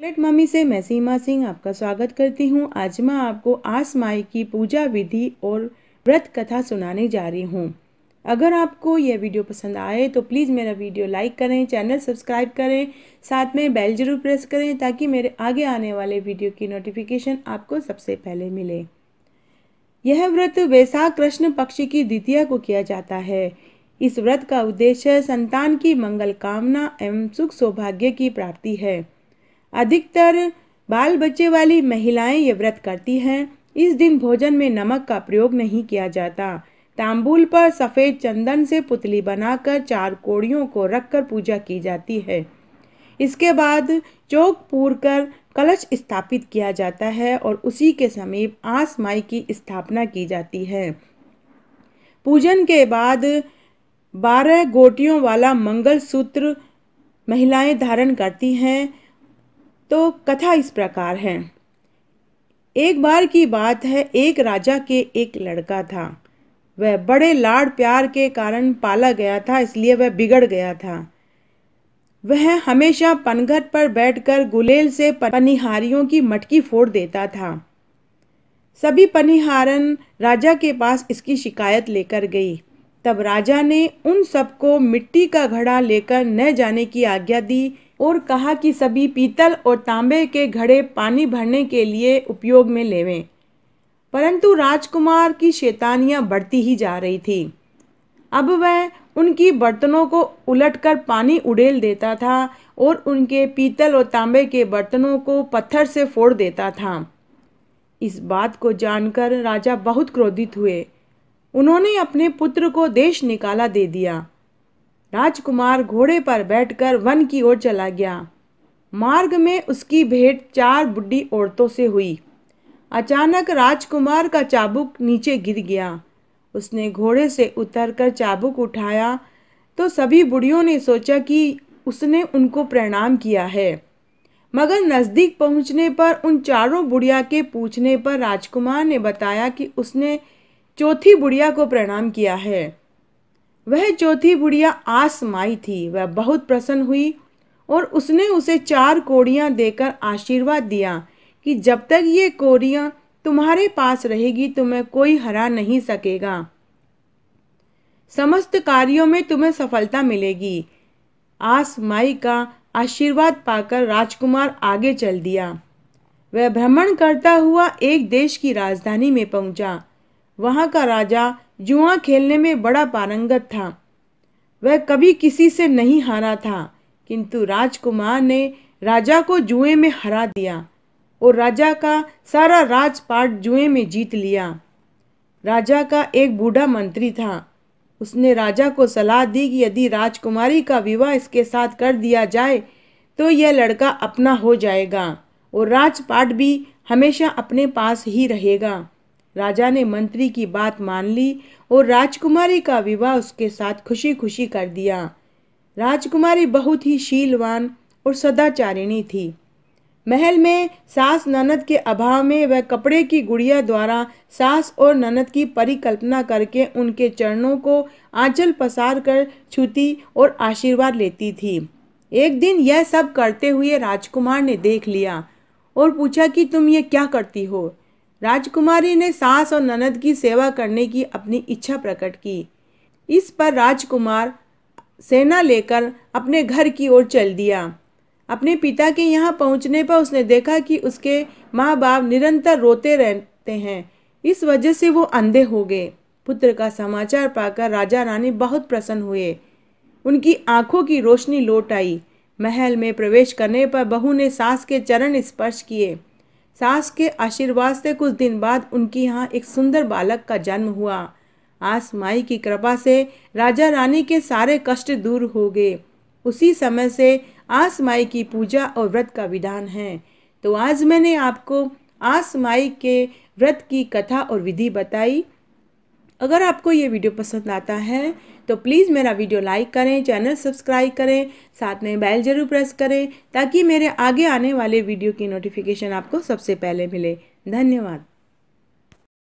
chocolate mummy से मैं सीमा सिंह आपका स्वागत करती हूँ आज मैं आपको आस माई की पूजा विधि और व्रत कथा सुनाने जा रही हूँ अगर आपको यह वीडियो पसंद आए तो प्लीज़ मेरा वीडियो लाइक करें चैनल सब्सक्राइब करें साथ में बेल जरूर प्रेस करें ताकि मेरे आगे आने वाले वीडियो की नोटिफिकेशन आपको सबसे पहले मिले यह व्रत वैसाख कृष्ण पक्ष की द्वितीय को किया जाता है इस व्रत का उद्देश्य संतान की मंगल कामना एवं सुख सौभाग्य की प्राप्ति है अधिकतर बाल बच्चे वाली महिलाएं ये व्रत करती हैं इस दिन भोजन में नमक का प्रयोग नहीं किया जाता तांबूल पर सफ़ेद चंदन से पुतली बनाकर चार कोड़ियों को रखकर पूजा की जाती है इसके बाद चौक पूर कर कलश स्थापित किया जाता है और उसी के समीप आस माई की स्थापना की जाती है पूजन के बाद बारह गोटियों वाला मंगल सूत्र महिलाएं धारण करती हैं तो कथा इस प्रकार है एक बार की बात है एक राजा के एक लड़का था वह बड़े लाड प्यार के कारण पाला गया था इसलिए वह बिगड़ गया था वह हमेशा पनघट पर बैठकर गुलेल से पनिहारियों की मटकी फोड़ देता था सभी पनिहारन राजा के पास इसकी शिकायत लेकर गई तब राजा ने उन सबको मिट्टी का घड़ा लेकर न जाने की आज्ञा दी और कहा कि सभी पीतल और तांबे के घड़े पानी भरने के लिए उपयोग में लेवें परंतु राजकुमार की शैतानियाँ बढ़ती ही जा रही थी अब वह उनकी बर्तनों को उलटकर पानी उड़ेल देता था और उनके पीतल और तांबे के बर्तनों को पत्थर से फोड़ देता था इस बात को जानकर राजा बहुत क्रोधित हुए उन्होंने अपने पुत्र को देश निकाला दे दिया राजकुमार घोड़े पर बैठकर वन की ओर चला गया मार्ग में उसकी भेंट चार बुढ़ी औरतों से हुई अचानक राजकुमार का चाबुक नीचे गिर गया उसने घोड़े से उतरकर चाबुक उठाया तो सभी बुढ़ियों ने सोचा कि उसने उनको प्रणाम किया है मगर नज़दीक पहुंचने पर उन चारों बुढ़िया के पूछने पर राजकुमार ने बताया कि उसने चौथी बुढ़िया को प्रणाम किया है वह चौथी बुढ़िया आसमाई थी वह बहुत प्रसन्न हुई और उसने उसे चार कोड़ियाँ देकर आशीर्वाद दिया कि जब तक ये कोड़ियाँ तुम्हारे पास रहेगी तुम्हें कोई हरा नहीं सकेगा समस्त कार्यों में तुम्हें सफलता मिलेगी आस माई का आशीर्वाद पाकर राजकुमार आगे चल दिया वह भ्रमण करता हुआ एक देश की राजधानी में पहुंचा वहां का राजा जुआ खेलने में बड़ा पारंगत था वह कभी किसी से नहीं हारा था किंतु राजकुमार ने राजा को जुए में हरा दिया और राजा का सारा राजपाट जुए में जीत लिया राजा का एक बूढ़ा मंत्री था उसने राजा को सलाह दी कि यदि राजकुमारी का विवाह इसके साथ कर दिया जाए तो यह लड़का अपना हो जाएगा और राजपाट भी हमेशा अपने पास ही रहेगा राजा ने मंत्री की बात मान ली और राजकुमारी का विवाह उसके साथ खुशी खुशी कर दिया राजकुमारी बहुत ही शीलवान और सदाचारिणी थी महल में सास ननद के अभाव में वह कपड़े की गुड़िया द्वारा सास और ननद की परिकल्पना करके उनके चरणों को आंचल पसार कर छूती और आशीर्वाद लेती थी एक दिन यह सब करते हुए राजकुमार ने देख लिया और पूछा कि तुम ये क्या करती हो राजकुमारी ने सास और ननद की सेवा करने की अपनी इच्छा प्रकट की इस पर राजकुमार सेना लेकर अपने घर की ओर चल दिया अपने पिता के यहाँ पहुँचने पर उसने देखा कि उसके माँ बाप निरंतर रोते रहते हैं इस वजह से वो अंधे हो गए पुत्र का समाचार पाकर राजा रानी बहुत प्रसन्न हुए उनकी आंखों की रोशनी लौट आई महल में प्रवेश करने पर बहू ने सास के चरण स्पर्श किए सास के आशीर्वाद से कुछ दिन बाद उनके यहाँ एक सुंदर बालक का जन्म हुआ आस माई की कृपा से राजा रानी के सारे कष्ट दूर हो गए उसी समय से आस माई की पूजा और व्रत का विधान है तो आज मैंने आपको आस माई के व्रत की कथा और विधि बताई अगर आपको ये वीडियो पसंद आता है तो प्लीज़ मेरा वीडियो लाइक करें चैनल सब्सक्राइब करें साथ में बेल जरूर प्रेस करें ताकि मेरे आगे आने वाले वीडियो की नोटिफिकेशन आपको सबसे पहले मिले धन्यवाद